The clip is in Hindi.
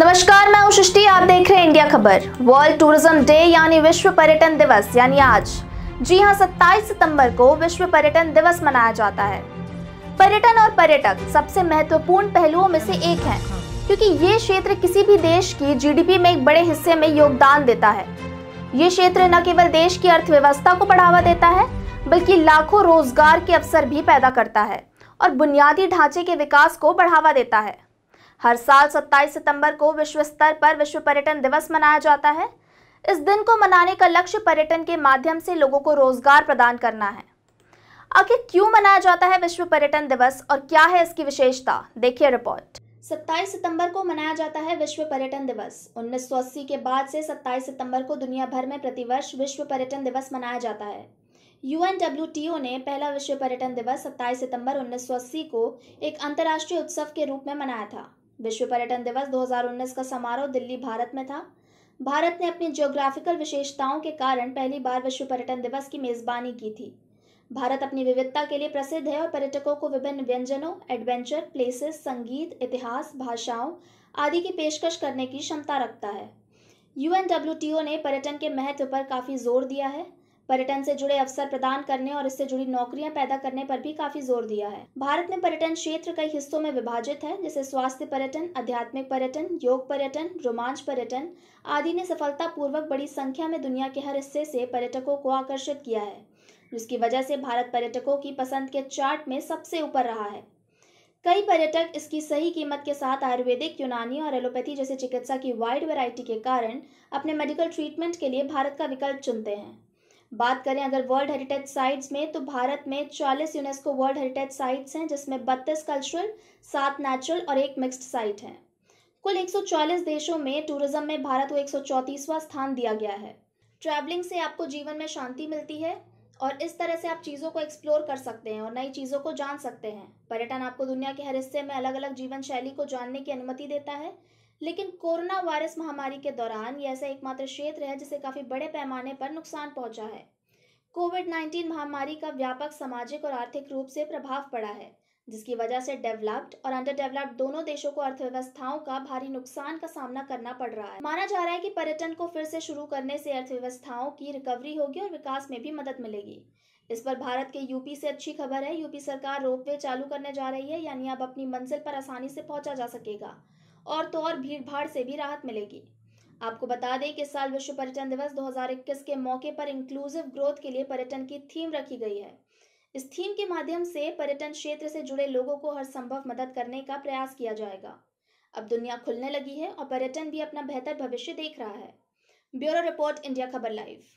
नमस्कार मैं सृष्टि आप देख रहे हैं इंडिया खबर वर्ल्ड टूरिज्म डे यानी विश्व पर्यटन दिवस यानी आज जी हां 27 सितंबर को विश्व पर्यटन दिवस मनाया जाता है पर्यटन और पर्यटक सबसे महत्वपूर्ण पहलुओं में से एक है क्योंकि ये क्षेत्र किसी भी देश की जीडीपी में एक बड़े हिस्से में योगदान देता है ये क्षेत्र न केवल देश की अर्थव्यवस्था को बढ़ावा देता है बल्कि लाखों रोजगार के अवसर भी पैदा करता है और बुनियादी ढांचे के विकास को बढ़ावा देता है हर साल 27 सितंबर को विश्व स्तर पर विश्व पर्यटन दिवस मनाया जाता है इस दिन को मनाने का लक्ष्य पर्यटन के माध्यम से लोगों को रोजगार प्रदान करना है आखिर क्यों मनाया जाता है विश्व पर्यटन दिवस और क्या है इसकी विशेषता देखिए रिपोर्ट 27 सितंबर को मनाया जाता है विश्व पर्यटन दिवस उन्नीस के बाद से 27 सितंबर को दुनिया भर में प्रतिवर्ष विश्व पर्यटन दिवस मनाया जाता है यू ने पहला विश्व पर्यटन दिवस 27 सितंबर उन्नीस को एक अंतर्राष्ट्रीय उत्सव के रूप में मनाया था विश्व पर्यटन दिवस 2019 का समारोह दिल्ली भारत में था भारत ने अपनी ज्योग्राफिकल विशेषताओं के कारण पहली बार विश्व पर्यटन दिवस की मेजबानी की थी भारत अपनी विविधता के लिए प्रसिद्ध है और पर्यटकों को विभिन्न व्यंजनों एडवेंचर प्लेसेस संगीत इतिहास भाषाओं आदि की पेशकश करने की क्षमता रखता है यू ने पर्यटन के महत्व पर काफ़ी जोर दिया है पर्यटन से जुड़े अवसर प्रदान करने और इससे जुड़ी नौकरियां पैदा करने पर भी काफी जोर दिया है भारत में पर्यटन क्षेत्र कई हिस्सों में विभाजित है जैसे स्वास्थ्य पर्यटन आध्यात्मिक पर्यटन योग पर्यटन रोमांच पर्यटन आदि ने सफलतापूर्वक बड़ी संख्या में दुनिया के हर हिस्से से पर्यटकों को आकर्षित किया है जिसकी वजह से भारत पर्यटकों की पसंद के चार्ट में सबसे ऊपर रहा है कई पर्यटक इसकी सही कीमत के साथ आयुर्वेदिक यूनानी और एलोपैथी जैसे चिकित्सा की वाइड वैरायटी के कारण अपने मेडिकल ट्रीटमेंट के लिए भारत का विकल्प चुनते हैं बात करें अगर वर्ल्ड हेरिटेज साइट्स में तो भारत में चालीस यूनेस्को वर्ल्ड हेरिटेज साइट्स हैं जिसमें 32 कल्चरल सात नेचुरल और एक मिक्स्ड साइट है कुल 140 देशों में टूरिज्म में भारत को एक स्थान दिया गया है ट्रैवलिंग से आपको जीवन में शांति मिलती है और इस तरह से आप चीज़ों को एक्सप्लोर कर सकते हैं और नई चीज़ों को जान सकते हैं पर्यटन आपको दुनिया के हर हिस्से में अलग अलग जीवन शैली को जानने की अनुमति देता है लेकिन कोरोना वायरस महामारी के दौरान यह ऐसा एकमात्र क्षेत्र है जिसे काफ़ी बड़े पैमाने पर नुकसान पहुंचा है कोविड 19 महामारी का व्यापक सामाजिक और आर्थिक रूप से प्रभाव पड़ा है जिसकी वजह से डेवलप्ड और अंडर डेवलप्ड दोनों देशों को अर्थव्यवस्थाओं का भारी नुकसान का सामना करना पड़ रहा है माना जा रहा है कि पर्यटन को फिर से शुरू करने से अर्थव्यवस्थाओं की रिकवरी होगी और विकास में भी मदद मिलेगी इस पर भारत के यूपी से अच्छी खबर है यूपी सरकार रोपवे चालू करने जा रही है यानी अब अपनी मंजिल पर आसानी से पहुंचा जा सकेगा और तो और भीड़ भाड़ से भी राहत मिलेगी आपको बता दें कि साल विश्व पर्यटन दिवस 2021 के मौके पर इंक्लूसिव ग्रोथ के लिए पर्यटन की थीम रखी गई है इस थीम के माध्यम से पर्यटन क्षेत्र से जुड़े लोगों को हर संभव मदद करने का प्रयास किया जाएगा अब दुनिया खुलने लगी है और पर्यटन भी अपना बेहतर भविष्य देख रहा है ब्यूरो रिपोर्ट इंडिया खबर लाइव